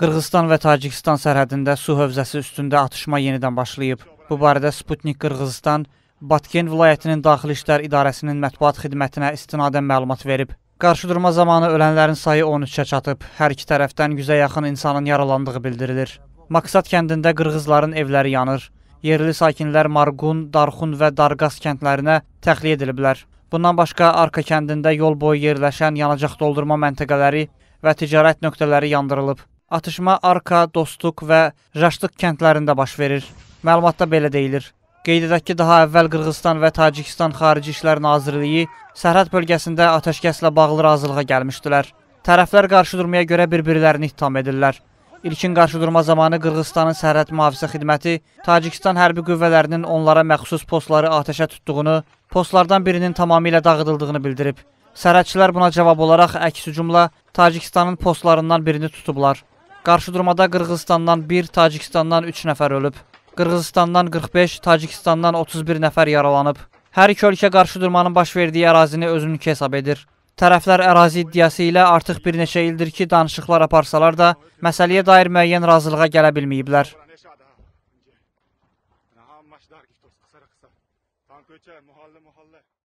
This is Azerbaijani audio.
Qırğızstan və Tacikistan sərhədində su hövzəsi üstündə atışma yenidən başlayıb. Bu barədə Sputnik Qırğızstan Batken vilayətinin Daxili İşlər İdarəsinin mətbuat xidmətinə istinadən məlumat verib. Qarşıdurma zamanı ölənlərin sayı 13-ə çatıb. Hər iki tərəfdən 100-ə yaxın insanın yaralandığı bildirilir. Maksat kəndində qırğızların evləri yanır. Yerli sakinlər Margun, Darxun və Darqas kəndlərinə təxliyə ediliblər. Bundan başqa Arka kəndində yol boyu yerləşən yanacaq doldurma məntəqələri və ticarət nöqtələri yandırılıb. Atışma Arka, Dostuq və Jaşlıq kəndlərində baş verir. Məlumatda belə deyilir. Qeyd edək ki, daha əvvəl Qırğızstan və Tacikistan Xarici İşlər Nazirliyi sərhəd bölgəsində atəşkəslə bağlı razılığa gəlmişdilər. Tərəflər qarşıdurmaya görə bir-birlərini ittiham edirlər. İlkin qarşıdurma zamanı Qırğızstanın sərhəd mühafizə xidməti Tacikistan hərbi qüvvələrinin onlara məxsus postları atəşə tutduğunu, postlardan birinin tamamilə dağıdıldığını bildirib. Sərhədçilər buna cavab olaraq əks hücumla Tacikistanın postlarından birini tutublar. Qarşı durmada Qırğızistandan 1, Tacikistandan 3 nəfər ölüb. Qırğızistandan 45, Tacikistandan 31 nəfər yaralanıb. Hər iki ölkə qarşı durmanın baş verdiyi ərazini özününki hesab edir. Tərəflər ərazi iddiası ilə artıq bir neçə ildir ki, danışıqlar aparsalar da, məsələyə dair müəyyən razılığa gələ bilməyiblər.